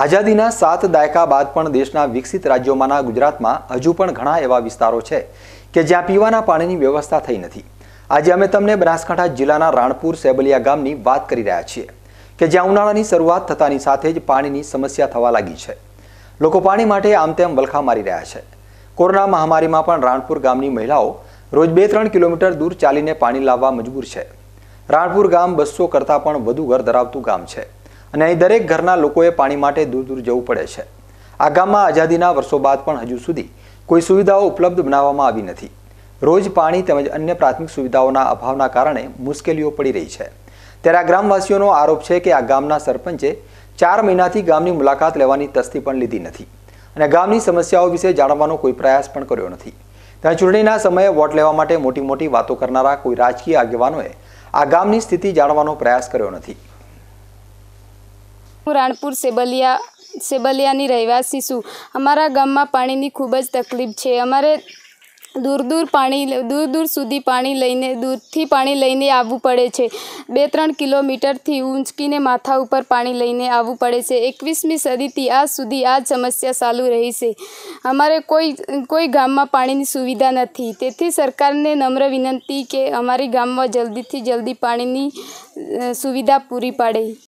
આઝાદીના સાત દાયકા બાદ પણ દેશના વિકસિત રાજ્યોમાંના ગુજરાતમાં હજુ પણ ઘણા એવા વિસ્તારો છે કે જ્યાં પીવાના પાણીની વ્યવસ્થા થઈ નથી આજે અમે તમને બનાસકાંઠા જિલ્લાના રાણપુર સેબલિયા ગામની વાત કરી રહ્યા છીએ કે જ્યાં ઉનાળાની શરૂઆત થતાની સાથે જ પાણીની સમસ્યા થવા લાગી છે લોકો પાણી માટે આમ તેમ વલખા મારી રહ્યા છે કોરોના મહામારીમાં પણ રાણપુર ગામની મહિલાઓ રોજ બે ત્રણ કિલોમીટર દૂર ચાલીને પાણી લાવવા મજબૂર છે રાણપુર ગામ બસો કરતાં પણ વધુ ઘર ધરાવતું ગામ છે અને અહીં દરેક ઘરના લોકોએ પાણી માટે દૂર દૂર જવું પડે છે આ ગામમાં આઝાદીના વર્ષો બાદ પણ હજુ સુધી કોઈ સુવિધાઓ ઉપલબ્ધ બનાવવામાં આવી નથી રોજ પાણી તેમજ અન્ય પ્રાથમિક સુવિધાઓના અભાવના કારણે મુશ્કેલીઓ પડી રહી છે ત્યારે આ ગ્રામવાસીઓનો આરોપ છે કે આ ગામના સરપંચે ચાર મહિનાથી ગામની મુલાકાત લેવાની તસ્તી પણ લીધી નથી અને ગામની સમસ્યાઓ વિશે જાણવાનો કોઈ પ્રયાસ પણ કર્યો નથી ત્યાં ચૂંટણીના સમયે વોટ લેવા માટે મોટી મોટી વાતો કરનારા કોઈ રાજકીય આગેવાનોએ આ ગામની સ્થિતિ જાણવાનો પ્રયાસ કર્યો નથી હું રાણપુર સેબલિયા સેબલિયાની રહેવાસી છું અમારા ગામમાં પાણીની ખૂબ જ તકલીફ છે અમારે દૂર દૂર પાણી દૂર દૂર સુધી પાણી લઈને દૂરથી પાણી લઈને આવવું પડે છે બે ત્રણ કિલોમીટરથી ઊંચકીને માથા ઉપર પાણી લઈને આવવું પડે છે એકવીસમી સદીથી આજ સુધી આ સમસ્યા ચાલુ રહી છે અમારે કોઈ કોઈ ગામમાં પાણીની સુવિધા નથી તેથી સરકારને નમ્ર વિનંતી કે અમારી ગામમાં જલ્દીથી જલ્દી પાણીની સુવિધા પૂરી પાડે